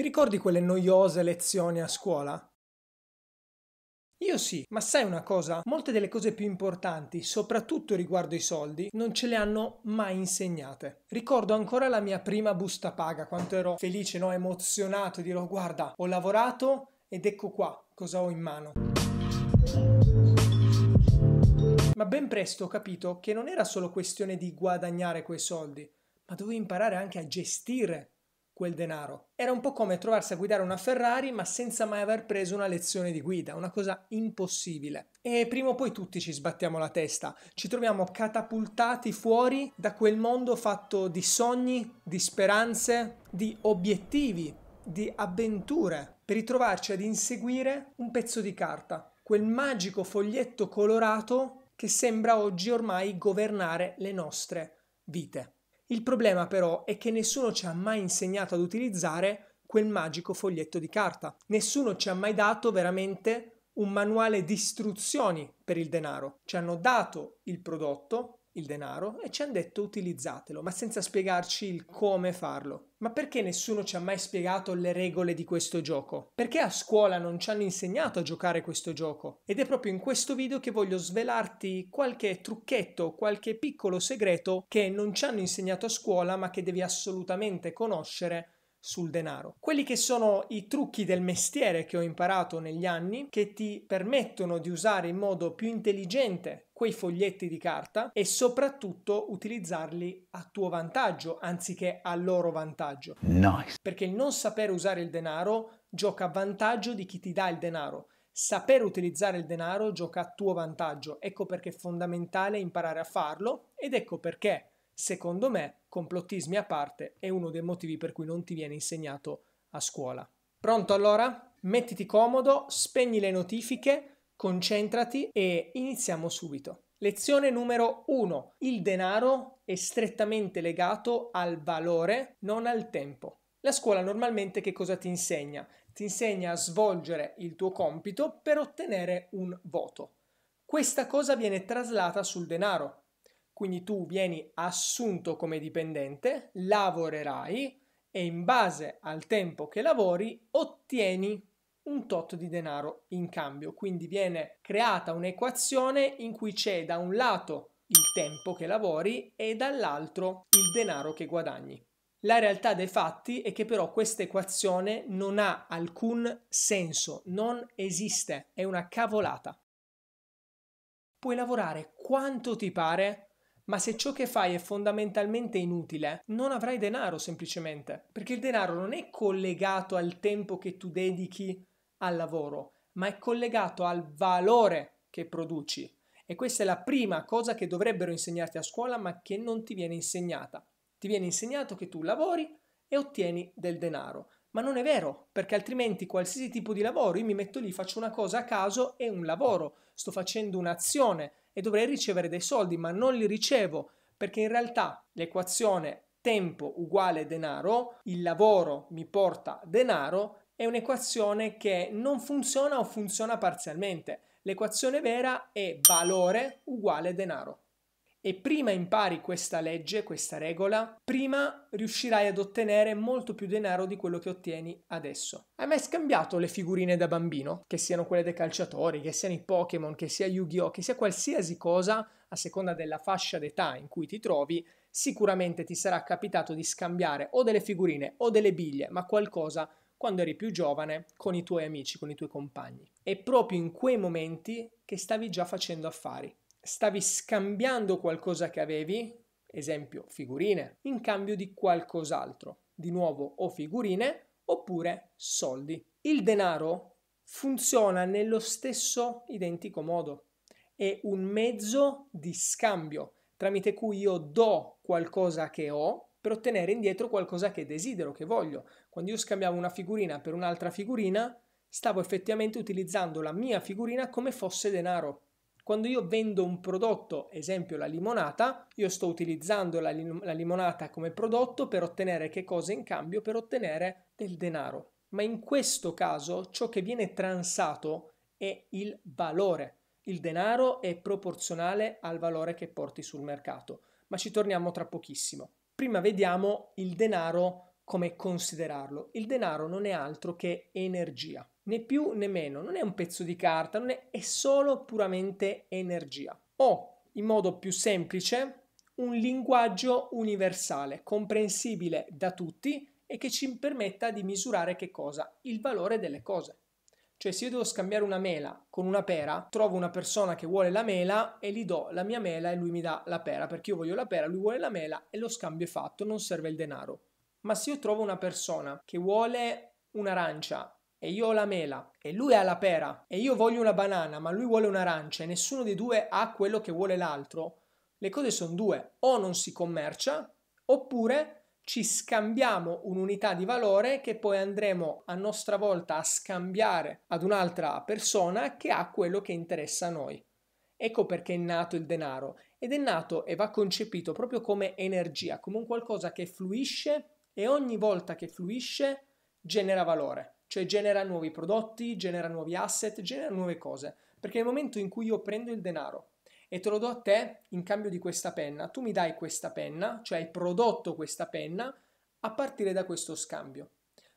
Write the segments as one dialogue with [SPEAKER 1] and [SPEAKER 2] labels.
[SPEAKER 1] Ti ricordi quelle noiose lezioni a scuola? Io sì, ma sai una cosa? Molte delle cose più importanti, soprattutto riguardo i soldi, non ce le hanno mai insegnate. Ricordo ancora la mia prima busta paga, quanto ero felice, no? emozionato, dirò guarda, ho lavorato ed ecco qua cosa ho in mano. Ma ben presto ho capito che non era solo questione di guadagnare quei soldi, ma dovevo imparare anche a gestire quel denaro. Era un po' come trovarsi a guidare una Ferrari ma senza mai aver preso una lezione di guida, una cosa impossibile. E prima o poi tutti ci sbattiamo la testa, ci troviamo catapultati fuori da quel mondo fatto di sogni, di speranze, di obiettivi, di avventure, per ritrovarci ad inseguire un pezzo di carta, quel magico foglietto colorato che sembra oggi ormai governare le nostre vite. Il problema però è che nessuno ci ha mai insegnato ad utilizzare quel magico foglietto di carta. Nessuno ci ha mai dato veramente un manuale di istruzioni per il denaro. Ci hanno dato il prodotto, il denaro e ci hanno detto utilizzatelo, ma senza spiegarci il come farlo. Ma perché nessuno ci ha mai spiegato le regole di questo gioco? Perché a scuola non ci hanno insegnato a giocare questo gioco? Ed è proprio in questo video che voglio svelarti qualche trucchetto, qualche piccolo segreto che non ci hanno insegnato a scuola ma che devi assolutamente conoscere sul denaro. Quelli che sono i trucchi del mestiere che ho imparato negli anni che ti permettono di usare in modo più intelligente quei foglietti di carta e soprattutto utilizzarli a tuo vantaggio anziché a loro vantaggio. Nice. Perché il non sapere usare il denaro gioca a vantaggio di chi ti dà il denaro. Saper utilizzare il denaro gioca a tuo vantaggio. Ecco perché è fondamentale imparare a farlo ed ecco perché secondo me, complottismi a parte, è uno dei motivi per cui non ti viene insegnato a scuola. Pronto allora? Mettiti comodo, spegni le notifiche, concentrati e iniziamo subito. Lezione numero 1. Il denaro è strettamente legato al valore, non al tempo. La scuola normalmente che cosa ti insegna? Ti insegna a svolgere il tuo compito per ottenere un voto. Questa cosa viene traslata sul denaro, quindi tu vieni assunto come dipendente, lavorerai e in base al tempo che lavori ottieni un tot di denaro in cambio. Quindi viene creata un'equazione in cui c'è da un lato il tempo che lavori e dall'altro il denaro che guadagni. La realtà dei fatti è che però questa equazione non ha alcun senso, non esiste, è una cavolata. Puoi lavorare quanto ti pare ma se ciò che fai è fondamentalmente inutile, non avrai denaro semplicemente, perché il denaro non è collegato al tempo che tu dedichi al lavoro, ma è collegato al valore che produci. E questa è la prima cosa che dovrebbero insegnarti a scuola, ma che non ti viene insegnata. Ti viene insegnato che tu lavori e ottieni del denaro. Ma non è vero, perché altrimenti qualsiasi tipo di lavoro, io mi metto lì, faccio una cosa a caso, è un lavoro, sto facendo un'azione, e dovrei ricevere dei soldi, ma non li ricevo perché in realtà l'equazione tempo uguale denaro, il lavoro mi porta denaro, è un'equazione che non funziona o funziona parzialmente. L'equazione vera è valore uguale denaro e prima impari questa legge, questa regola, prima riuscirai ad ottenere molto più denaro di quello che ottieni adesso. Hai mai scambiato le figurine da bambino? Che siano quelle dei calciatori, che siano i Pokémon, che sia Yu-Gi-Oh, che sia qualsiasi cosa, a seconda della fascia d'età in cui ti trovi, sicuramente ti sarà capitato di scambiare o delle figurine o delle biglie, ma qualcosa quando eri più giovane con i tuoi amici, con i tuoi compagni. È proprio in quei momenti che stavi già facendo affari stavi scambiando qualcosa che avevi, esempio figurine, in cambio di qualcos'altro, di nuovo o figurine oppure soldi. Il denaro funziona nello stesso identico modo, è un mezzo di scambio tramite cui io do qualcosa che ho per ottenere indietro qualcosa che desidero, che voglio. Quando io scambiavo una figurina per un'altra figurina, stavo effettivamente utilizzando la mia figurina come fosse denaro quando io vendo un prodotto, esempio la limonata, io sto utilizzando la, lim- la limonata come prodotto per ottenere che cosa in cambio? Per ottenere del denaro. Ma in questo caso ciò che viene transato è il valore. Il denaro è proporzionale al valore che porti sul mercato, ma ci torniamo tra pochissimo. Prima vediamo il denaro come considerarlo. Il denaro non è altro che energia né più né meno, non è un pezzo di carta, non è, è solo puramente energia. O, in modo più semplice, un linguaggio universale, comprensibile da tutti e che ci permetta di misurare che cosa? Il valore delle cose. Cioè se io devo scambiare una mela con una pera, trovo una persona che vuole la mela e gli do la mia mela e lui mi dà la pera, perché io voglio la pera, lui vuole la mela e lo scambio è fatto, non serve il denaro. Ma se io trovo una persona che vuole un'arancia e io ho la mela e lui ha la pera e io voglio una banana ma lui vuole un'arancia e nessuno dei due ha quello che vuole l'altro, le cose sono due, o non si commercia oppure ci scambiamo un'unità di valore che poi andremo a nostra volta a scambiare ad un'altra persona che ha quello che interessa a noi. Ecco perché è nato il denaro ed è nato e va concepito proprio come energia, come un qualcosa che fluisce e ogni volta che fluisce genera valore cioè genera nuovi prodotti, genera nuovi asset, genera nuove cose, perché nel momento in cui io prendo il denaro e te lo do a te in cambio di questa penna, tu mi dai questa penna, cioè hai prodotto questa penna a partire da questo scambio.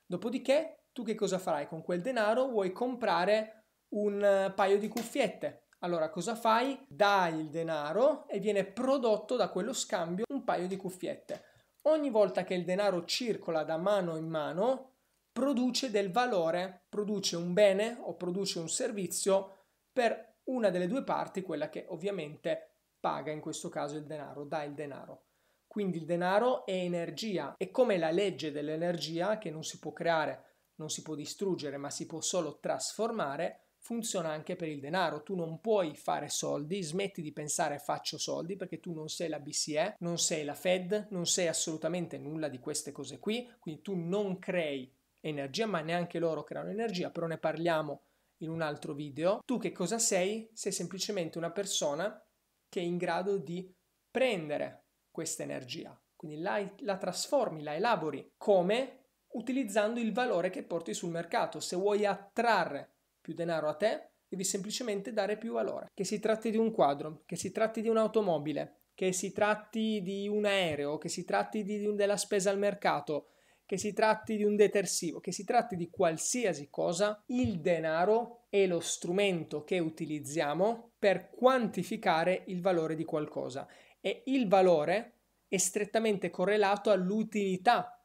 [SPEAKER 1] Dopodiché tu che cosa farai con quel denaro? Vuoi comprare un eh, paio di cuffiette. Allora cosa fai? Dai il denaro e viene prodotto da quello scambio un paio di cuffiette. Ogni volta che il denaro circola da mano in mano, produce del valore, produce un bene o produce un servizio per una delle due parti, quella che ovviamente paga, in questo caso il denaro, dà il denaro. Quindi il denaro è energia e come la legge dell'energia che non si può creare, non si può distruggere, ma si può solo trasformare, funziona anche per il denaro. Tu non puoi fare soldi, smetti di pensare faccio soldi perché tu non sei la BCE, non sei la Fed, non sei assolutamente nulla di queste cose qui, quindi tu non crei energia, ma neanche loro creano energia, però ne parliamo in un altro video. Tu che cosa sei? Sei semplicemente una persona che è in grado di prendere questa energia, quindi la, la trasformi, la elabori come utilizzando il valore che porti sul mercato. Se vuoi attrarre più denaro a te, devi semplicemente dare più valore. Che si tratti di un quadro, che si tratti di un'automobile, che si tratti di un aereo, che si tratti di, della spesa al mercato, che si tratti di un detersivo, che si tratti di qualsiasi cosa, il denaro è lo strumento che utilizziamo per quantificare il valore di qualcosa e il valore è strettamente correlato all'utilità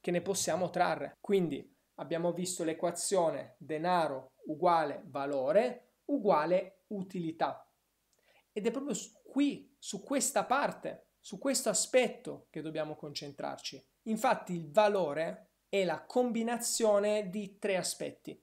[SPEAKER 1] che ne possiamo trarre. Quindi abbiamo visto l'equazione denaro uguale valore uguale utilità. Ed è proprio qui, su questa parte, su questo aspetto che dobbiamo concentrarci Infatti il valore è la combinazione di tre aspetti.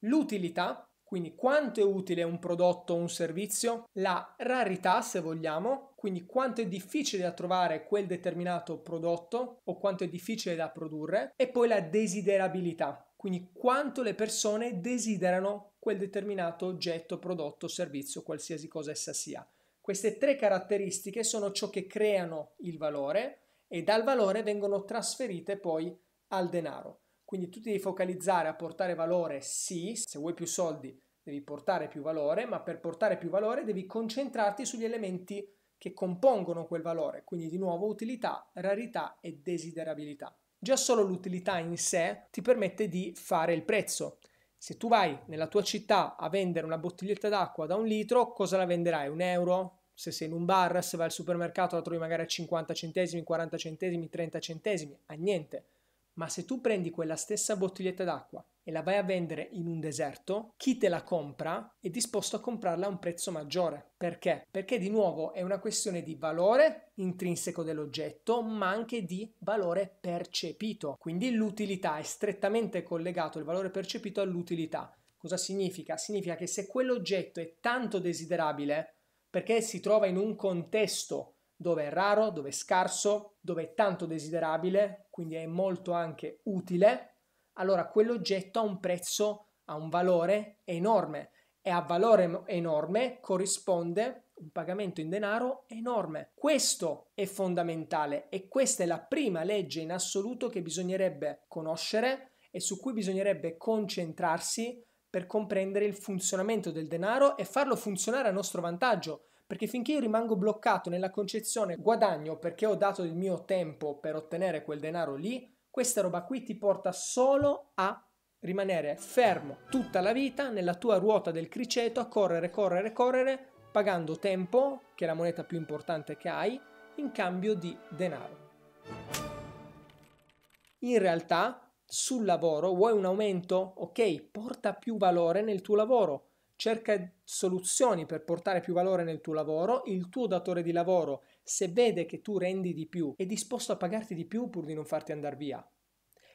[SPEAKER 1] L'utilità, quindi quanto è utile un prodotto o un servizio, la rarità se vogliamo, quindi quanto è difficile da trovare quel determinato prodotto o quanto è difficile da produrre, e poi la desiderabilità, quindi quanto le persone desiderano quel determinato oggetto, prodotto, servizio, qualsiasi cosa essa sia. Queste tre caratteristiche sono ciò che creano il valore e dal valore vengono trasferite poi al denaro. Quindi tu ti devi focalizzare a portare valore, sì, se vuoi più soldi devi portare più valore, ma per portare più valore devi concentrarti sugli elementi che compongono quel valore, quindi di nuovo utilità, rarità e desiderabilità. Già solo l'utilità in sé ti permette di fare il prezzo. Se tu vai nella tua città a vendere una bottiglietta d'acqua da un litro, cosa la venderai? Un euro? se sei in un bar, se vai al supermercato la trovi magari a 50 centesimi, 40 centesimi, 30 centesimi, a niente. Ma se tu prendi quella stessa bottiglietta d'acqua e la vai a vendere in un deserto, chi te la compra è disposto a comprarla a un prezzo maggiore. Perché? Perché di nuovo è una questione di valore intrinseco dell'oggetto, ma anche di valore percepito. Quindi l'utilità è strettamente collegato il valore percepito all'utilità. Cosa significa? Significa che se quell'oggetto è tanto desiderabile, perché si trova in un contesto dove è raro, dove è scarso, dove è tanto desiderabile, quindi è molto anche utile, allora quell'oggetto ha un prezzo, ha un valore enorme e a valore enorme corrisponde un pagamento in denaro enorme. Questo è fondamentale e questa è la prima legge in assoluto che bisognerebbe conoscere e su cui bisognerebbe concentrarsi per comprendere il funzionamento del denaro e farlo funzionare a nostro vantaggio, perché finché io rimango bloccato nella concezione guadagno perché ho dato il mio tempo per ottenere quel denaro lì, questa roba qui ti porta solo a rimanere fermo tutta la vita nella tua ruota del criceto a correre, correre, correre, pagando tempo, che è la moneta più importante che hai, in cambio di denaro. In realtà sul lavoro, vuoi un aumento? Ok, porta più valore nel tuo lavoro, cerca soluzioni per portare più valore nel tuo lavoro, il tuo datore di lavoro, se vede che tu rendi di più, è disposto a pagarti di più pur di non farti andare via.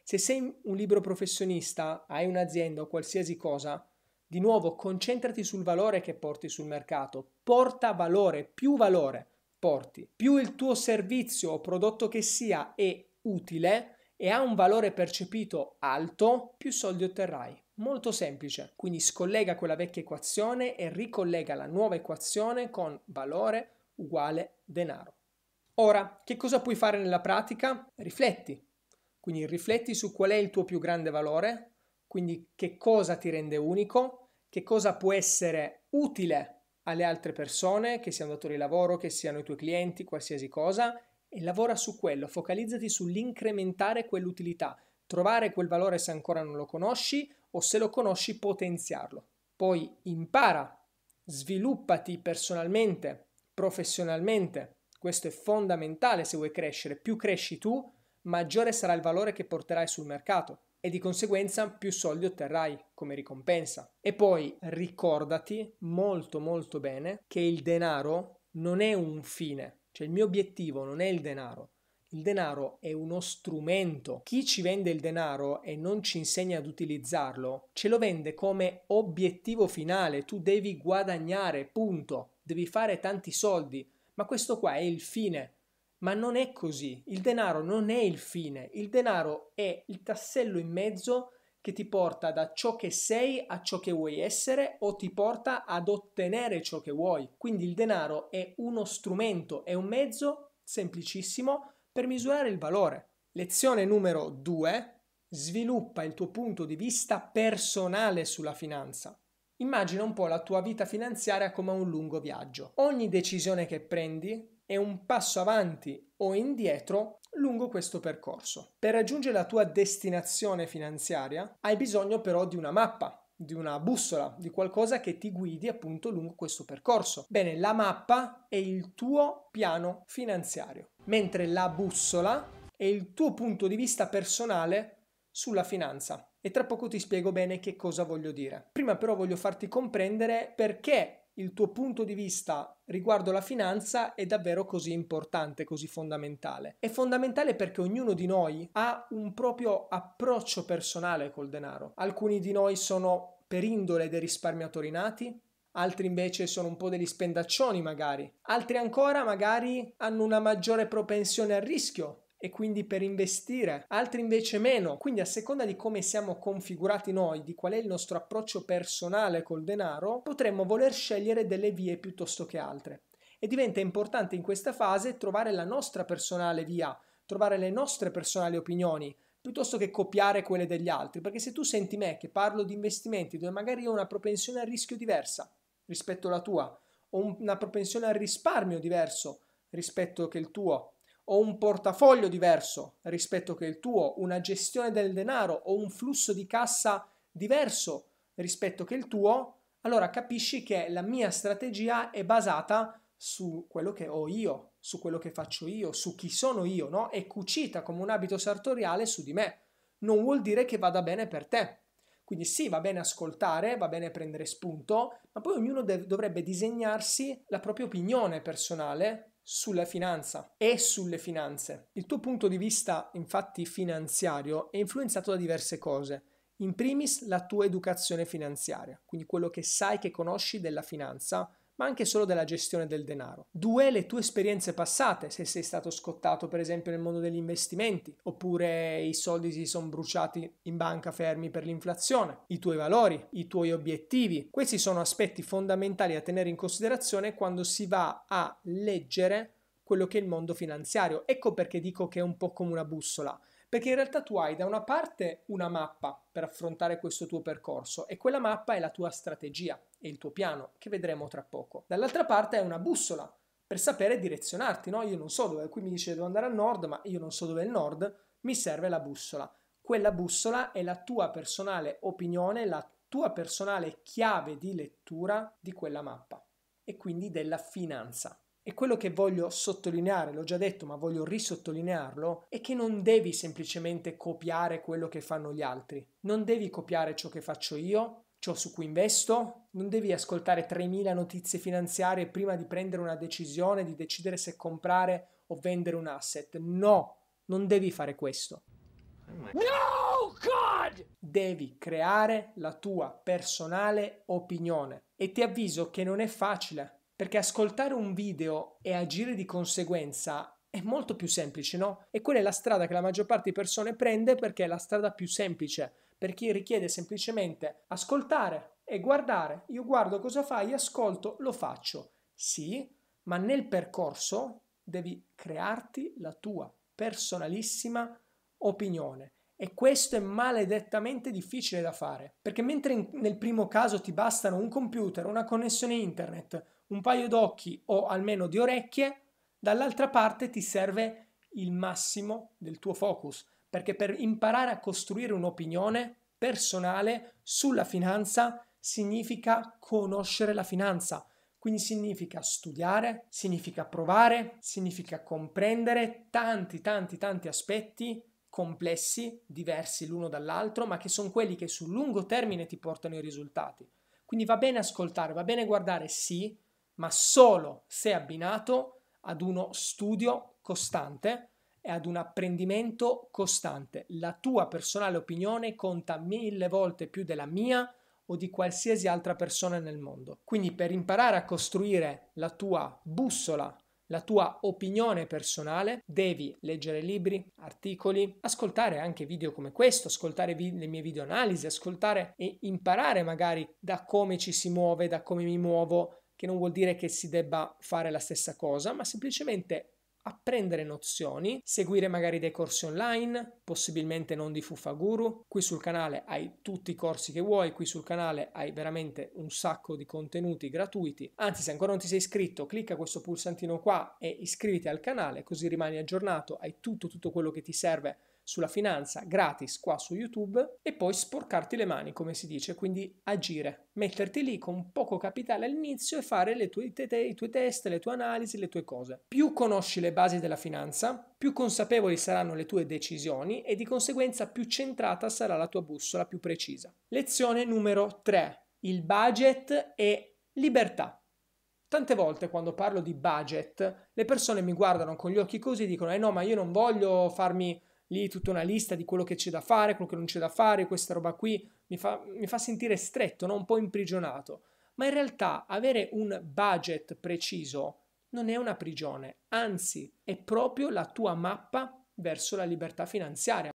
[SPEAKER 1] Se sei un libero professionista, hai un'azienda o qualsiasi cosa, di nuovo concentrati sul valore che porti sul mercato, porta valore, più valore porti, più il tuo servizio o prodotto che sia è utile, e ha un valore percepito alto, più soldi otterrai. Molto semplice, quindi scollega quella vecchia equazione e ricollega la nuova equazione con valore uguale denaro. Ora, che cosa puoi fare nella pratica? Rifletti. Quindi rifletti su qual è il tuo più grande valore, quindi che cosa ti rende unico, che cosa può essere utile alle altre persone, che siano datori di lavoro, che siano i tuoi clienti, qualsiasi cosa, e lavora su quello, focalizzati sull'incrementare quell'utilità, trovare quel valore se ancora non lo conosci o se lo conosci potenziarlo. Poi impara, sviluppati personalmente, professionalmente. Questo è fondamentale se vuoi crescere. Più cresci tu, maggiore sarà il valore che porterai sul mercato e di conseguenza più soldi otterrai come ricompensa. E poi ricordati molto molto bene che il denaro non è un fine, cioè il mio obiettivo non è il denaro, il denaro è uno strumento. Chi ci vende il denaro e non ci insegna ad utilizzarlo, ce lo vende come obiettivo finale. Tu devi guadagnare, punto. Devi fare tanti soldi. Ma questo qua è il fine. Ma non è così. Il denaro non è il fine. Il denaro è il tassello in mezzo che ti porta da ciò che sei a ciò che vuoi essere o ti porta ad ottenere ciò che vuoi. Quindi il denaro è uno strumento, è un mezzo semplicissimo per misurare il valore. Lezione numero 2. Sviluppa il tuo punto di vista personale sulla finanza. Immagina un po' la tua vita finanziaria come un lungo viaggio. Ogni decisione che prendi è un passo avanti o indietro lungo questo percorso. Per raggiungere la tua destinazione finanziaria hai bisogno però di una mappa di una bussola, di qualcosa che ti guidi appunto lungo questo percorso. Bene, la mappa è il tuo piano finanziario, mentre la bussola è il tuo punto di vista personale sulla finanza. E tra poco ti spiego bene che cosa voglio dire. Prima però voglio farti comprendere perché il tuo punto di vista riguardo la finanza è davvero così importante, così fondamentale. È fondamentale perché ognuno di noi ha un proprio approccio personale col denaro. Alcuni di noi sono per indole dei risparmiatori nati, altri invece sono un po' degli spendaccioni magari, altri ancora magari hanno una maggiore propensione al rischio e quindi per investire, altri invece meno. Quindi a seconda di come siamo configurati noi, di qual è il nostro approccio personale col denaro, potremmo voler scegliere delle vie piuttosto che altre. E diventa importante in questa fase trovare la nostra personale via, trovare le nostre personali opinioni, piuttosto che copiare quelle degli altri, perché se tu senti me che parlo di investimenti dove magari ho una propensione al rischio diversa rispetto alla tua, o una propensione al risparmio diverso rispetto che il tuo, o un portafoglio diverso rispetto che il tuo, una gestione del denaro o un flusso di cassa diverso rispetto che il tuo, allora capisci che la mia strategia è basata su quello che ho io, su quello che faccio io, su chi sono io, no? È cucita come un abito sartoriale su di me. Non vuol dire che vada bene per te. Quindi sì, va bene ascoltare, va bene prendere spunto, ma poi ognuno de- dovrebbe disegnarsi la propria opinione personale sulla finanza e sulle finanze. Il tuo punto di vista, infatti, finanziario è influenzato da diverse cose. In primis la tua educazione finanziaria, quindi quello che sai che conosci della finanza, ma anche solo della gestione del denaro. Due, le tue esperienze passate, se sei stato scottato per esempio nel mondo degli investimenti, oppure i soldi si sono bruciati in banca fermi per l'inflazione, i tuoi valori, i tuoi obiettivi. Questi sono aspetti fondamentali da tenere in considerazione quando si va a leggere quello che è il mondo finanziario. Ecco perché dico che è un po' come una bussola perché in realtà tu hai da una parte una mappa per affrontare questo tuo percorso e quella mappa è la tua strategia e il tuo piano, che vedremo tra poco. Dall'altra parte è una bussola per sapere direzionarti, no? Io non so dove, qui mi dice devo andare a nord, ma io non so dove è il nord, mi serve la bussola. Quella bussola è la tua personale opinione, la tua personale chiave di lettura di quella mappa e quindi della finanza. E quello che voglio sottolineare, l'ho già detto ma voglio risottolinearlo, è che non devi semplicemente copiare quello che fanno gli altri, non devi copiare ciò che faccio io, ciò su cui investo, non devi ascoltare 3.000 notizie finanziarie prima di prendere una decisione, di decidere se comprare o vendere un asset. No, non devi fare questo. No, God! Devi creare la tua personale opinione e ti avviso che non è facile. Perché ascoltare un video e agire di conseguenza è molto più semplice, no? E quella è la strada che la maggior parte di persone prende perché è la strada più semplice, per chi richiede semplicemente ascoltare e guardare. Io guardo cosa fai, ascolto, lo faccio. Sì, ma nel percorso devi crearti la tua personalissima opinione e questo è maledettamente difficile da fare, perché mentre in, nel primo caso ti bastano un computer, una connessione internet, un paio d'occhi o almeno di orecchie, dall'altra parte ti serve il massimo del tuo focus, perché per imparare a costruire un'opinione personale sulla finanza significa conoscere la finanza, quindi significa studiare, significa provare, significa comprendere tanti tanti tanti aspetti complessi, diversi l'uno dall'altro, ma che sono quelli che sul lungo termine ti portano i risultati. Quindi va bene ascoltare, va bene guardare, sì, ma solo se abbinato ad uno studio costante e ad un apprendimento costante. La tua personale opinione conta mille volte più della mia o di qualsiasi altra persona nel mondo. Quindi per imparare a costruire la tua bussola la tua opinione personale, devi leggere libri, articoli, ascoltare anche video come questo, ascoltare vi- le mie video analisi, ascoltare e imparare magari da come ci si muove, da come mi muovo, che non vuol dire che si debba fare la stessa cosa, ma semplicemente apprendere nozioni, seguire magari dei corsi online, possibilmente non di Fufaguru. Qui sul canale hai tutti i corsi che vuoi, qui sul canale hai veramente un sacco di contenuti gratuiti. Anzi, se ancora non ti sei iscritto, clicca questo pulsantino qua e iscriviti al canale, così rimani aggiornato, hai tutto tutto quello che ti serve sulla finanza gratis qua su YouTube e poi sporcarti le mani, come si dice, quindi agire, metterti lì con poco capitale all'inizio e fare le tue, te, i tuoi test, le tue analisi, le tue cose. Più conosci le basi della finanza, più consapevoli saranno le tue decisioni e di conseguenza più centrata sarà la tua bussola più precisa. Lezione numero 3. Il budget e libertà. Tante volte quando parlo di budget, le persone mi guardano con gli occhi così e dicono: Eh no, ma io non voglio farmi lì tutta una lista di quello che c'è da fare, quello che non c'è da fare, questa roba qui mi fa, mi fa sentire stretto, no? un po' imprigionato. Ma in realtà avere un budget preciso non è una prigione, anzi è proprio la tua mappa verso la libertà finanziaria.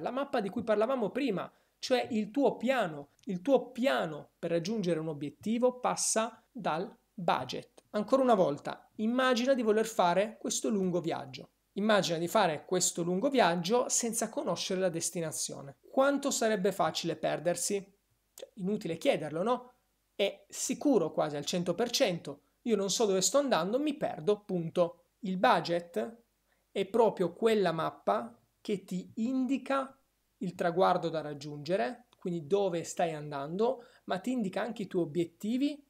[SPEAKER 1] La mappa di cui parlavamo prima, cioè il tuo piano, il tuo piano per raggiungere un obiettivo passa dal budget. Ancora una volta, immagina di voler fare questo lungo viaggio. Immagina di fare questo lungo viaggio senza conoscere la destinazione. Quanto sarebbe facile perdersi? Cioè, inutile chiederlo, no? È sicuro quasi al 100%. Io non so dove sto andando, mi perdo, punto. Il budget è proprio quella mappa che ti indica il traguardo da raggiungere, quindi dove stai andando, ma ti indica anche i tuoi obiettivi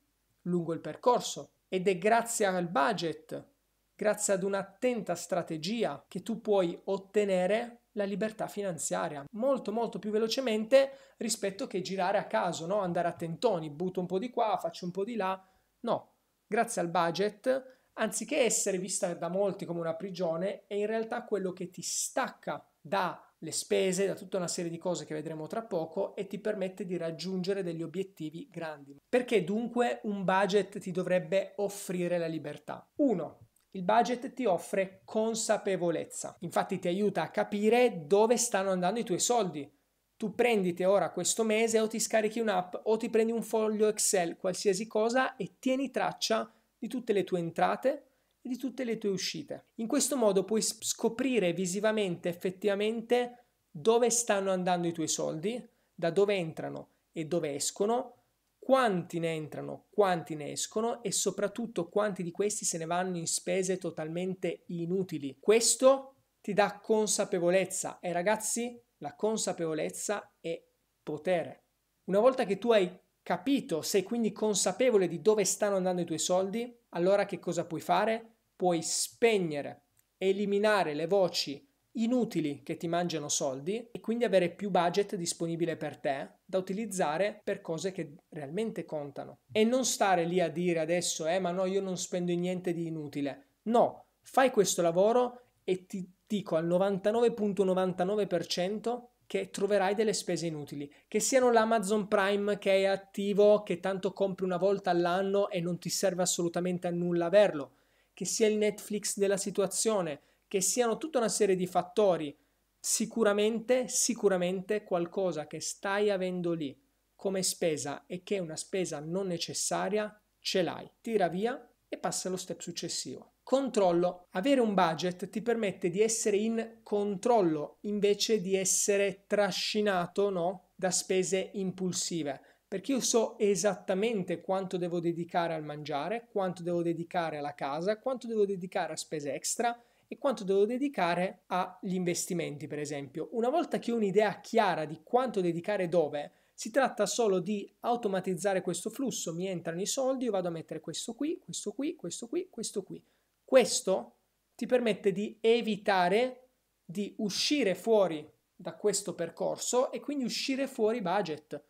[SPEAKER 1] lungo il percorso, ed è grazie al budget, grazie ad un'attenta strategia che tu puoi ottenere la libertà finanziaria molto molto più velocemente rispetto che girare a caso, no? andare a tentoni, butto un po' di qua, faccio un po' di là. No, grazie al budget, anziché essere vista da molti come una prigione, è in realtà quello che ti stacca da le spese, da tutta una serie di cose che vedremo tra poco e ti permette di raggiungere degli obiettivi grandi. Perché dunque un budget ti dovrebbe offrire la libertà? 1. Il budget ti offre consapevolezza, infatti ti aiuta a capire dove stanno andando i tuoi soldi. Tu prenditi ora questo mese o ti scarichi un'app o ti prendi un foglio Excel, qualsiasi cosa e tieni traccia di tutte le tue entrate, e di tutte le tue uscite. In questo modo puoi scoprire visivamente, effettivamente, dove stanno andando i tuoi soldi, da dove entrano e dove escono, quanti ne entrano, quanti ne escono e soprattutto quanti di questi se ne vanno in spese totalmente inutili. Questo ti dà consapevolezza e ragazzi, la consapevolezza è potere. Una volta che tu hai capito, sei quindi consapevole di dove stanno andando i tuoi soldi, allora che cosa puoi fare? puoi spegnere, eliminare le voci inutili che ti mangiano soldi e quindi avere più budget disponibile per te da utilizzare per cose che realmente contano. E non stare lì a dire adesso, eh, ma no, io non spendo niente di inutile. No, fai questo lavoro e ti dico al 99.99% che troverai delle spese inutili, che siano l'Amazon Prime che è attivo, che tanto compri una volta all'anno e non ti serve assolutamente a nulla averlo che sia il Netflix della situazione, che siano tutta una serie di fattori, sicuramente, sicuramente qualcosa che stai avendo lì come spesa e che è una spesa non necessaria, ce l'hai. Tira via e passa allo step successivo. Controllo. Avere un budget ti permette di essere in controllo invece di essere trascinato no, da spese impulsive perché io so esattamente quanto devo dedicare al mangiare, quanto devo dedicare alla casa, quanto devo dedicare a spese extra e quanto devo dedicare agli investimenti, per esempio. Una volta che ho un'idea chiara di quanto dedicare dove, si tratta solo di automatizzare questo flusso, mi entrano i soldi, io vado a mettere questo qui, questo qui, questo qui, questo qui. Questo ti permette di evitare di uscire fuori da questo percorso e quindi uscire fuori budget.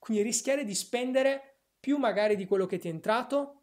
[SPEAKER 1] Quindi rischiare di spendere più magari di quello che ti è entrato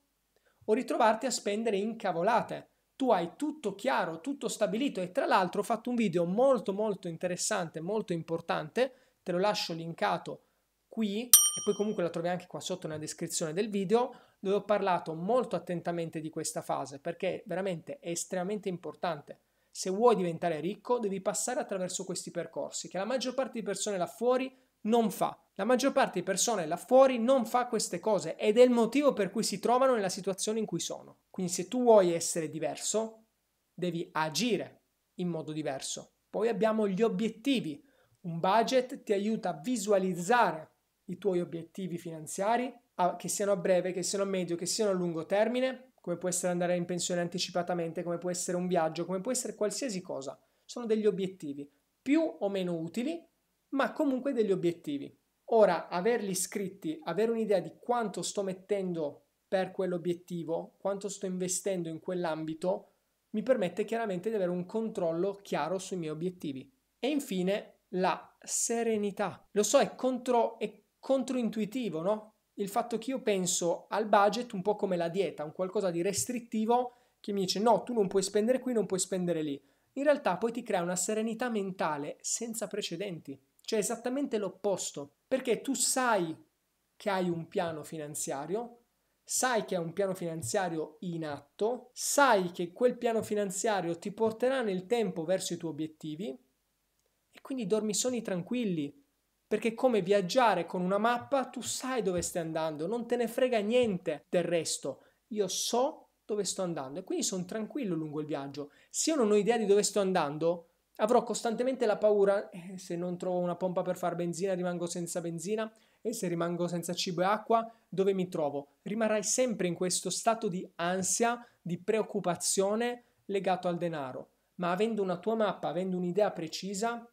[SPEAKER 1] o ritrovarti a spendere incavolate. Tu hai tutto chiaro, tutto stabilito e tra l'altro ho fatto un video molto molto interessante, molto importante, te lo lascio linkato qui e poi comunque la trovi anche qua sotto nella descrizione del video dove ho parlato molto attentamente di questa fase perché veramente è estremamente importante. Se vuoi diventare ricco devi passare attraverso questi percorsi che la maggior parte di persone là fuori non fa la maggior parte di persone là fuori non fa queste cose ed è il motivo per cui si trovano nella situazione in cui sono. Quindi se tu vuoi essere diverso, devi agire in modo diverso. Poi abbiamo gli obiettivi. Un budget ti aiuta a visualizzare i tuoi obiettivi finanziari, che siano a breve, che siano a medio, che siano a lungo termine, come può essere andare in pensione anticipatamente, come può essere un viaggio, come può essere qualsiasi cosa. Sono degli obiettivi, più o meno utili, ma comunque degli obiettivi. Ora, averli scritti, avere un'idea di quanto sto mettendo per quell'obiettivo, quanto sto investendo in quell'ambito, mi permette chiaramente di avere un controllo chiaro sui miei obiettivi. E infine la serenità. Lo so, è, contro, è controintuitivo, no? Il fatto che io penso al budget un po' come la dieta, un qualcosa di restrittivo che mi dice no, tu non puoi spendere qui, non puoi spendere lì. In realtà poi ti crea una serenità mentale senza precedenti cioè esattamente l'opposto, perché tu sai che hai un piano finanziario, sai che hai un piano finanziario in atto, sai che quel piano finanziario ti porterà nel tempo verso i tuoi obiettivi e quindi dormi sonni tranquilli, perché è come viaggiare con una mappa, tu sai dove stai andando, non te ne frega niente del resto. Io so dove sto andando e quindi sono tranquillo lungo il viaggio. Se io non ho idea di dove sto andando, Avrò costantemente la paura, eh, se non trovo una pompa per far benzina rimango senza benzina e se rimango senza cibo e acqua dove mi trovo? Rimarrai sempre in questo stato di ansia, di preoccupazione legato al denaro, ma avendo una tua mappa, avendo un'idea precisa,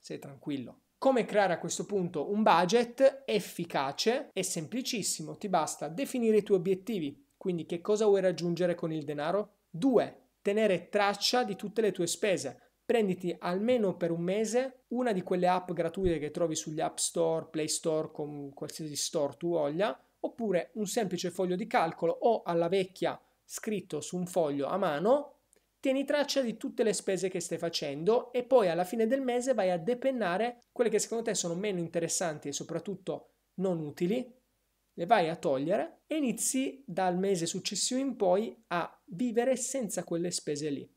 [SPEAKER 1] sei tranquillo. Come creare a questo punto un budget efficace e semplicissimo, ti basta definire i tuoi obiettivi, quindi che cosa vuoi raggiungere con il denaro? 2 tenere traccia di tutte le tue spese. Prenditi almeno per un mese una di quelle app gratuite che trovi sugli App Store, Play Store, con qualsiasi store tu voglia, oppure un semplice foglio di calcolo o alla vecchia scritto su un foglio a mano, tieni traccia di tutte le spese che stai facendo e poi alla fine del mese vai a depennare quelle che secondo te sono meno interessanti e soprattutto non utili le vai a togliere e inizi dal mese successivo in poi a vivere senza quelle spese lì.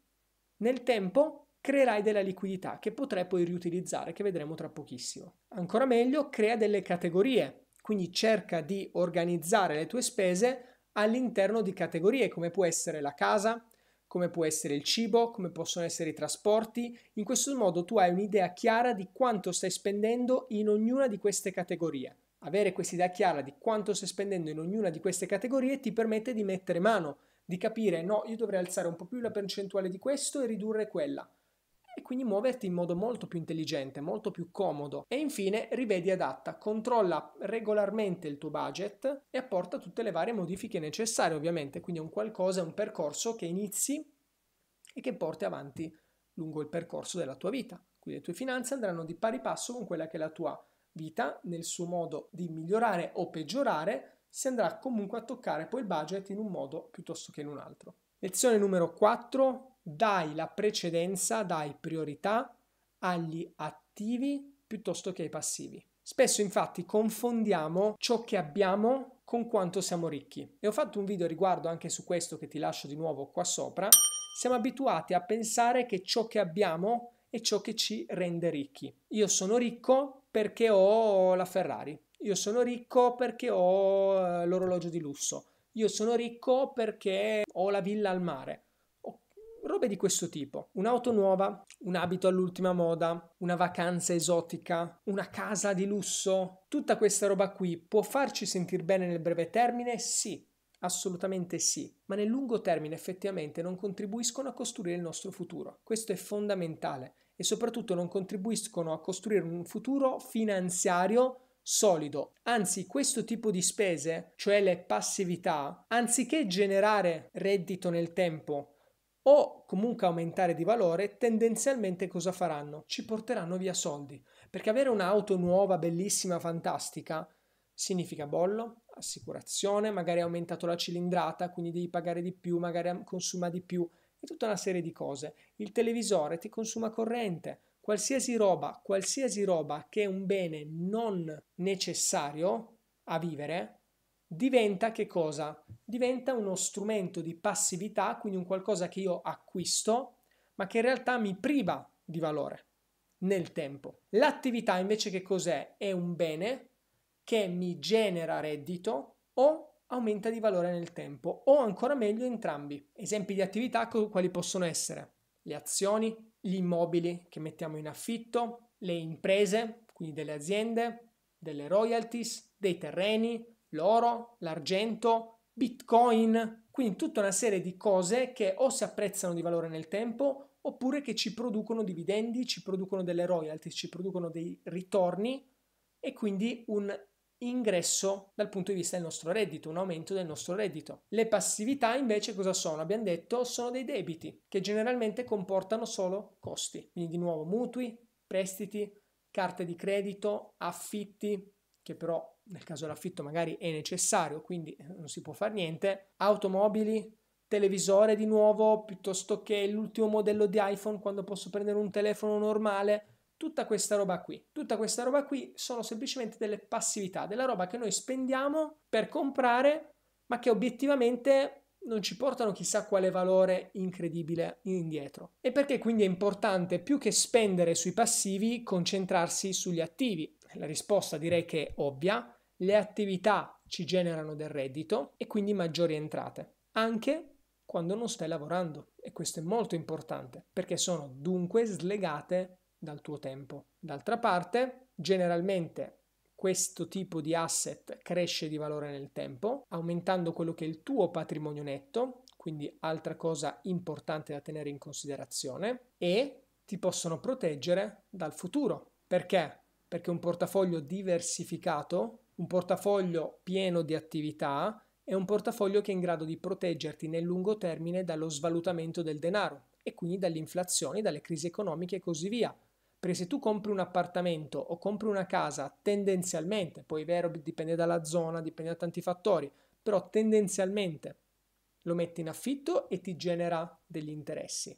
[SPEAKER 1] Nel tempo creerai della liquidità che potrai poi riutilizzare, che vedremo tra pochissimo. Ancora meglio, crea delle categorie, quindi cerca di organizzare le tue spese all'interno di categorie come può essere la casa, come può essere il cibo, come possono essere i trasporti. In questo modo tu hai un'idea chiara di quanto stai spendendo in ognuna di queste categorie avere questa idea chiara di quanto stai spendendo in ognuna di queste categorie ti permette di mettere mano, di capire no, io dovrei alzare un po' più la percentuale di questo e ridurre quella. E quindi muoverti in modo molto più intelligente, molto più comodo. E infine rivedi adatta, controlla regolarmente il tuo budget e apporta tutte le varie modifiche necessarie ovviamente, quindi è un qualcosa, è un percorso che inizi e che porti avanti lungo il percorso della tua vita. Quindi le tue finanze andranno di pari passo con quella che è la tua vita, nel suo modo di migliorare o peggiorare, si andrà comunque a toccare poi il budget in un modo piuttosto che in un altro. Lezione numero 4, dai la precedenza, dai priorità agli attivi piuttosto che ai passivi. Spesso infatti confondiamo ciò che abbiamo con quanto siamo ricchi. E ho fatto un video riguardo anche su questo che ti lascio di nuovo qua sopra. Siamo abituati a pensare che ciò che abbiamo è ciò che ci rende ricchi. Io sono ricco perché ho la Ferrari, io sono ricco perché ho eh, l'orologio di lusso, io sono ricco perché ho la villa al mare. Oh, robe di questo tipo. Un'auto nuova, un abito all'ultima moda, una vacanza esotica, una casa di lusso. Tutta questa roba qui può farci sentire bene nel breve termine? Sì, Assolutamente sì, ma nel lungo termine effettivamente non contribuiscono a costruire il nostro futuro. Questo è fondamentale e soprattutto non contribuiscono a costruire un futuro finanziario solido. Anzi, questo tipo di spese, cioè le passività, anziché generare reddito nel tempo o comunque aumentare di valore, tendenzialmente cosa faranno? Ci porteranno via soldi, perché avere un'auto nuova, bellissima, fantastica, significa bollo, assicurazione, magari hai aumentato la cilindrata, quindi devi pagare di più, magari consuma di più, e tutta una serie di cose. Il televisore ti consuma corrente, qualsiasi roba, qualsiasi roba che è un bene non necessario a vivere, diventa che cosa? Diventa uno strumento di passività, quindi un qualcosa che io acquisto, ma che in realtà mi priva di valore nel tempo. L'attività invece che cos'è? È un bene che mi genera reddito o aumenta di valore nel tempo o ancora meglio entrambi. Esempi di attività quali possono essere le azioni, gli immobili che mettiamo in affitto, le imprese, quindi delle aziende, delle royalties, dei terreni, l'oro, l'argento, bitcoin, quindi tutta una serie di cose che o si apprezzano di valore nel tempo oppure che ci producono dividendi, ci producono delle royalties, ci producono dei ritorni e quindi un ingresso dal punto di vista del nostro reddito, un aumento del nostro reddito. Le passività invece cosa sono? Abbiamo detto sono dei debiti che generalmente comportano solo costi, quindi di nuovo mutui, prestiti, carte di credito, affitti, che però nel caso dell'affitto magari è necessario, quindi eh, non si può fare niente, automobili, televisore di nuovo, piuttosto che l'ultimo modello di iPhone quando posso prendere un telefono normale Tutta questa roba qui, tutta questa roba qui sono semplicemente delle passività, della roba che noi spendiamo per comprare, ma che obiettivamente non ci portano chissà quale valore incredibile indietro. E perché quindi è importante più che spendere sui passivi, concentrarsi sugli attivi? La risposta direi che è ovvia, le attività ci generano del reddito e quindi maggiori entrate, anche quando non stai lavorando e questo è molto importante perché sono dunque slegate dal tuo tempo. D'altra parte, generalmente questo tipo di asset cresce di valore nel tempo, aumentando quello che è il tuo patrimonio netto, quindi altra cosa importante da tenere in considerazione, e ti possono proteggere dal futuro. Perché? Perché un portafoglio diversificato, un portafoglio pieno di attività, è un portafoglio che è in grado di proteggerti nel lungo termine dallo svalutamento del denaro e quindi dall'inflazione, dalle crisi economiche e così via perché se tu compri un appartamento o compri una casa, tendenzialmente, poi è vero, dipende dalla zona, dipende da tanti fattori, però tendenzialmente lo metti in affitto e ti genera degli interessi.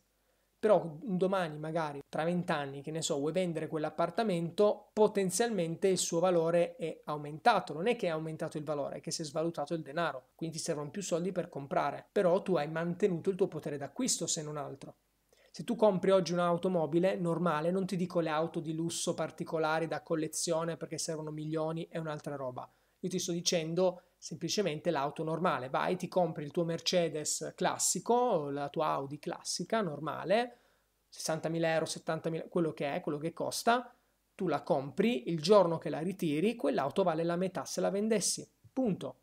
[SPEAKER 1] Però un domani, magari tra vent'anni, che ne so, vuoi vendere quell'appartamento, potenzialmente il suo valore è aumentato. Non è che è aumentato il valore, è che si è svalutato il denaro. Quindi ti servono più soldi per comprare. Però tu hai mantenuto il tuo potere d'acquisto, se non altro. Se tu compri oggi un'automobile normale, non ti dico le auto di lusso particolari da collezione perché servono milioni e un'altra roba. Io ti sto dicendo semplicemente l'auto normale. Vai, ti compri il tuo Mercedes classico, la tua Audi classica, normale, 60.000 euro, 70.000, quello che è, quello che costa. Tu la compri, il giorno che la ritiri, quell'auto vale la metà se la vendessi. Punto.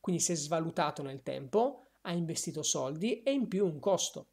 [SPEAKER 1] Quindi si è svalutato nel tempo, ha investito soldi e in più un costo.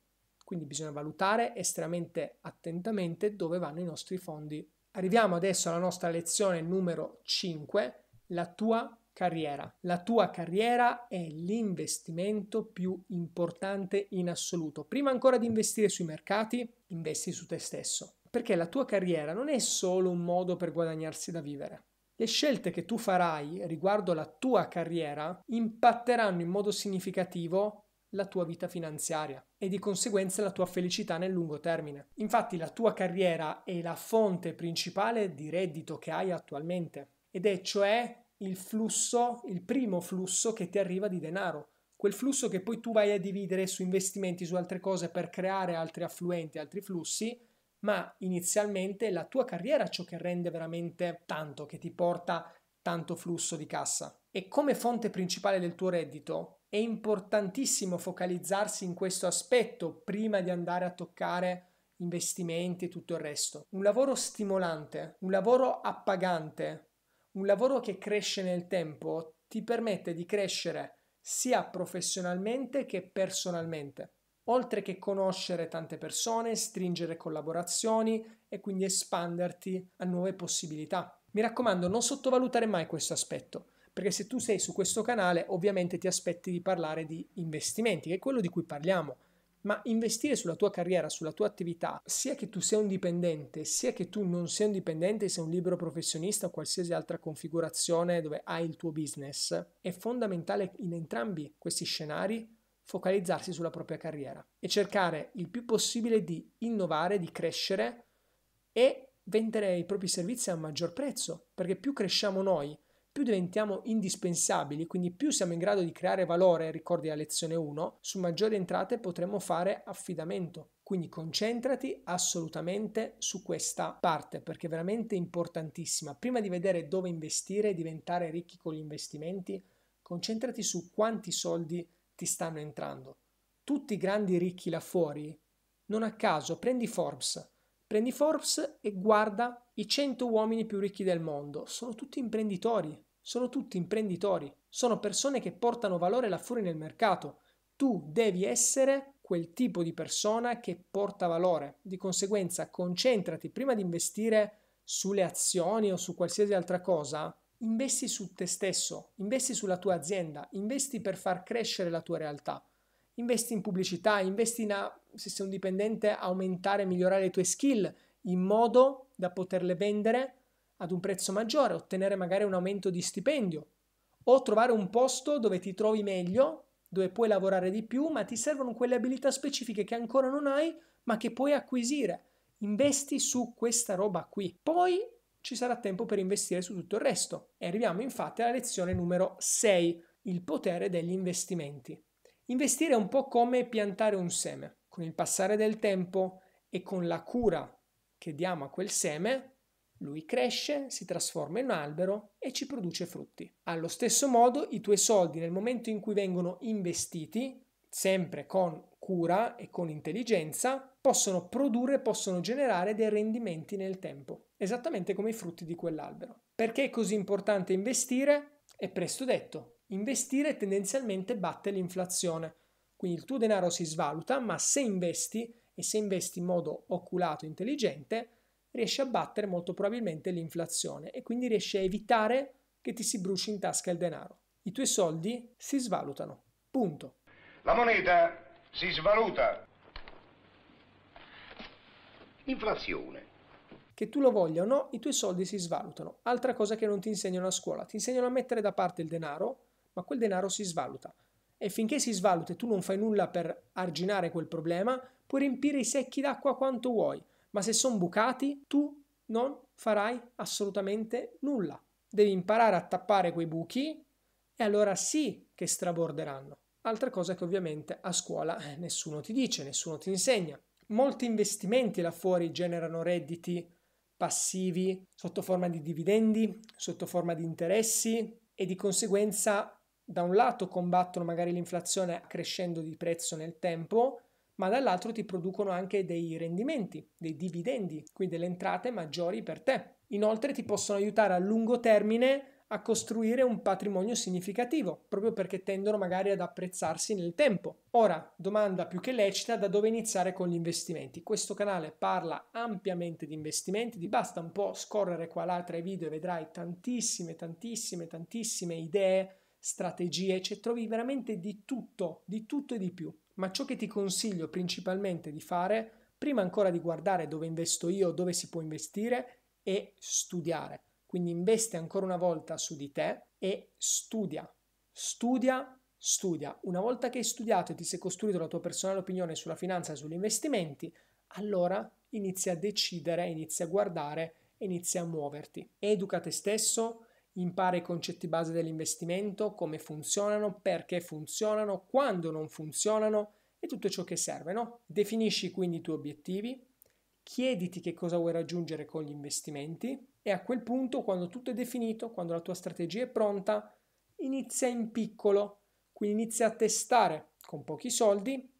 [SPEAKER 1] Quindi bisogna valutare estremamente attentamente dove vanno i nostri fondi. Arriviamo adesso alla nostra lezione numero 5, la tua carriera. La tua carriera è l'investimento più importante in assoluto. Prima ancora di investire sui mercati, investi su te stesso, perché la tua carriera non è solo un modo per guadagnarsi da vivere. Le scelte che tu farai riguardo la tua carriera impatteranno in modo significativo la tua vita finanziaria e di conseguenza la tua felicità nel lungo termine. Infatti la tua carriera è la fonte principale di reddito che hai attualmente ed è cioè il flusso, il primo flusso che ti arriva di denaro, quel flusso che poi tu vai a dividere su investimenti, su altre cose per creare altri affluenti, altri flussi, ma inizialmente la tua carriera è ciò che rende veramente tanto, che ti porta tanto flusso di cassa. E come fonte principale del tuo reddito è importantissimo focalizzarsi in questo aspetto prima di andare a toccare investimenti e tutto il resto. Un lavoro stimolante, un lavoro appagante, un lavoro che cresce nel tempo ti permette di crescere sia professionalmente che personalmente, oltre che conoscere tante persone, stringere collaborazioni e quindi espanderti a nuove possibilità. Mi raccomando, non sottovalutare mai questo aspetto, perché se tu sei su questo canale ovviamente ti aspetti di parlare di investimenti, che è quello di cui parliamo, ma investire sulla tua carriera, sulla tua attività, sia che tu sia un dipendente, sia che tu non sia un dipendente, sei un libero professionista o qualsiasi altra configurazione dove hai il tuo business, è fondamentale in entrambi questi scenari focalizzarsi sulla propria carriera e cercare il più possibile di innovare, di crescere e vendere i propri servizi a maggior prezzo, perché più cresciamo noi, più diventiamo indispensabili, quindi più siamo in grado di creare valore, ricordi la lezione 1, su maggiori entrate potremo fare affidamento. Quindi concentrati assolutamente su questa parte perché è veramente importantissima. Prima di vedere dove investire e diventare ricchi con gli investimenti, concentrati su quanti soldi ti stanno entrando. Tutti i grandi ricchi là fuori, non a caso, prendi Forbes, Prendi Forbes e guarda i 100 uomini più ricchi del mondo. Sono tutti imprenditori, sono tutti imprenditori, sono persone che portano valore là fuori nel mercato. Tu devi essere quel tipo di persona che porta valore. Di conseguenza, concentrati prima di investire sulle azioni o su qualsiasi altra cosa, investi su te stesso, investi sulla tua azienda, investi per far crescere la tua realtà, investi in pubblicità, investi in se sei un dipendente, aumentare e migliorare le tue skill in modo da poterle vendere ad un prezzo maggiore, ottenere magari un aumento di stipendio o trovare un posto dove ti trovi meglio, dove puoi lavorare di più, ma ti servono quelle abilità specifiche che ancora non hai, ma che puoi acquisire. Investi su questa roba qui. Poi ci sarà tempo per investire su tutto il resto. E arriviamo infatti alla lezione numero 6, il potere degli investimenti. Investire è un po' come piantare un seme. Con il passare del tempo e con la cura che diamo a quel seme, lui cresce, si trasforma in un albero e ci produce frutti. Allo stesso modo, i tuoi soldi nel momento in cui vengono investiti, sempre con cura e con intelligenza, possono produrre, possono generare dei rendimenti nel tempo, esattamente come i frutti di quell'albero. Perché è così importante investire? È presto detto, investire tendenzialmente batte l'inflazione. Quindi il tuo denaro si svaluta, ma se investi e se investi in modo oculato, intelligente, riesci a battere molto probabilmente l'inflazione e quindi riesci a evitare che ti si bruci in tasca il denaro. I tuoi soldi si svalutano. Punto. La moneta si svaluta. Inflazione. Che tu lo voglia o no, i tuoi soldi si svalutano. Altra cosa che non ti insegnano a scuola, ti insegnano a mettere da parte il denaro, ma quel denaro si svaluta e finché si svaluta e tu non fai nulla per arginare quel problema, puoi riempire i secchi d'acqua quanto vuoi, ma se sono bucati tu non farai assolutamente nulla. Devi imparare a tappare quei buchi e allora sì che straborderanno. Altra cosa che ovviamente a scuola eh, nessuno ti dice, nessuno ti insegna. Molti investimenti là fuori generano redditi passivi sotto forma di dividendi, sotto forma di interessi e di conseguenza da un lato combattono magari l'inflazione crescendo di prezzo nel tempo, ma dall'altro ti producono anche dei rendimenti, dei dividendi, quindi delle entrate maggiori per te. Inoltre ti possono aiutare a lungo termine a costruire un patrimonio significativo, proprio perché tendono magari ad apprezzarsi nel tempo. Ora, domanda più che lecita, da dove iniziare con gli investimenti? Questo canale parla ampiamente di investimenti, ti basta un po' scorrere qua là tra i video e vedrai tantissime, tantissime, tantissime idee strategie, cioè trovi veramente di tutto, di tutto e di più. Ma ciò che ti consiglio principalmente di fare, prima ancora di guardare dove investo io, dove si può investire, è studiare. Quindi investi ancora una volta su di te e studia, studia, studia. Una volta che hai studiato e ti sei costruito la tua personale opinione sulla finanza e sugli investimenti, allora inizia a decidere, inizia a guardare, inizia a muoverti. Educa te stesso, impara i concetti base dell'investimento, come funzionano, perché funzionano, quando non funzionano e tutto ciò che serve. No? Definisci quindi i tuoi obiettivi, chiediti che cosa vuoi raggiungere con gli investimenti e a quel punto, quando tutto è definito, quando la tua strategia è pronta, inizia in piccolo, quindi inizia a testare con pochi soldi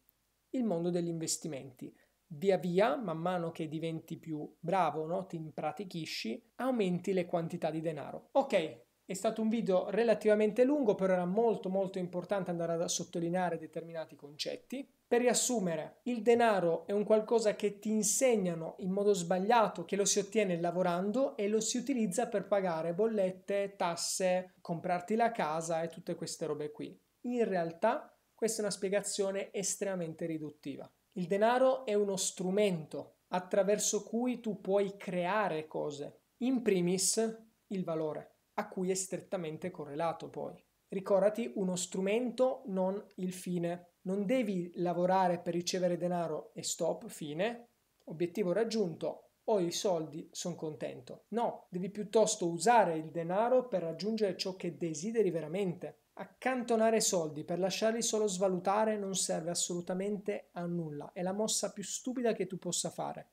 [SPEAKER 1] il mondo degli investimenti via via, man mano che diventi più bravo, no? ti impratichisci, aumenti le quantità di denaro. Ok, è stato un video relativamente lungo, però era molto molto importante andare a sottolineare determinati concetti. Per riassumere, il denaro è un qualcosa che ti insegnano in modo sbagliato che lo si ottiene lavorando e lo si utilizza per pagare bollette, tasse, comprarti la casa e tutte queste robe qui. In realtà questa è una spiegazione estremamente riduttiva. Il denaro è uno strumento attraverso cui tu puoi creare cose. In primis il valore, a cui è strettamente correlato poi. Ricordati uno strumento, non il fine. Non devi lavorare per ricevere denaro e stop, fine. Obiettivo raggiunto, ho i soldi, sono contento. No, devi piuttosto usare il denaro per raggiungere ciò che desideri veramente. Accantonare soldi per lasciarli solo svalutare non serve assolutamente a nulla, è la mossa più stupida che tu possa fare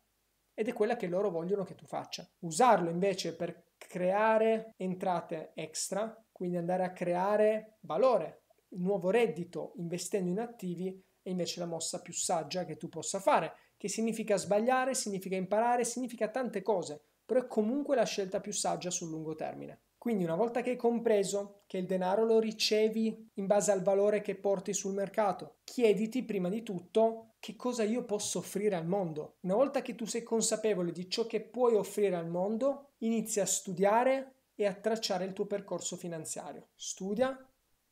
[SPEAKER 1] ed è quella che loro vogliono che tu faccia. Usarlo invece per creare entrate extra, quindi andare a creare valore, nuovo reddito investendo in attivi è invece la mossa più saggia che tu possa fare, che significa sbagliare, significa imparare, significa tante cose, però è comunque la scelta più saggia sul lungo termine. Quindi una volta che hai compreso che il denaro lo ricevi in base al valore che porti sul mercato, chiediti prima di tutto che cosa io posso offrire al mondo. Una volta che tu sei consapevole di ciò che puoi offrire al mondo, inizia a studiare e a tracciare il tuo percorso finanziario. Studia,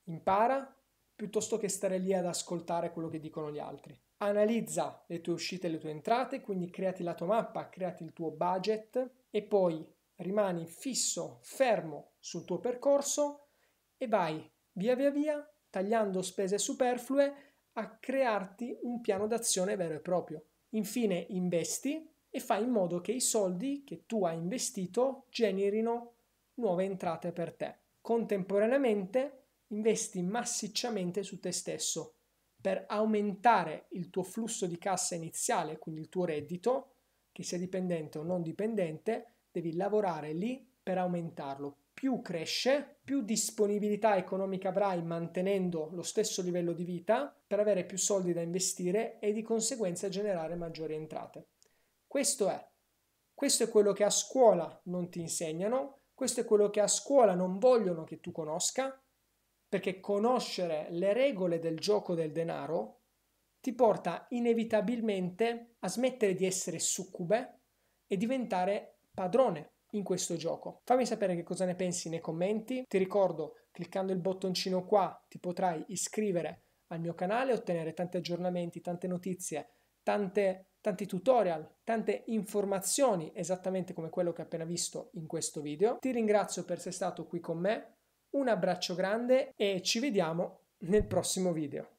[SPEAKER 1] impara, piuttosto che stare lì ad ascoltare quello che dicono gli altri. Analizza le tue uscite e le tue entrate, quindi creati la tua mappa, creati il tuo budget e poi rimani fisso, fermo sul tuo percorso e vai via via via tagliando spese superflue a crearti un piano d'azione vero e proprio. Infine investi e fai in modo che i soldi che tu hai investito generino nuove entrate per te. Contemporaneamente investi massicciamente su te stesso per aumentare il tuo flusso di cassa iniziale, quindi il tuo reddito, che sia dipendente o non dipendente, devi lavorare lì per aumentarlo. Più cresce, più disponibilità economica avrai mantenendo lo stesso livello di vita per avere più soldi da investire e di conseguenza generare maggiori entrate. Questo è. Questo è quello che a scuola non ti insegnano, questo è quello che a scuola non vogliono che tu conosca, perché conoscere le regole del gioco del denaro ti porta inevitabilmente a smettere di essere succube e diventare padrone in questo gioco. Fammi sapere che cosa ne pensi nei commenti. Ti ricordo, cliccando il bottoncino qua ti potrai iscrivere al mio canale, ottenere tanti aggiornamenti, tante notizie, tante, tanti tutorial, tante informazioni esattamente come quello che ho appena visto in questo video. Ti ringrazio per essere stato qui con me, un abbraccio grande e ci vediamo nel prossimo video.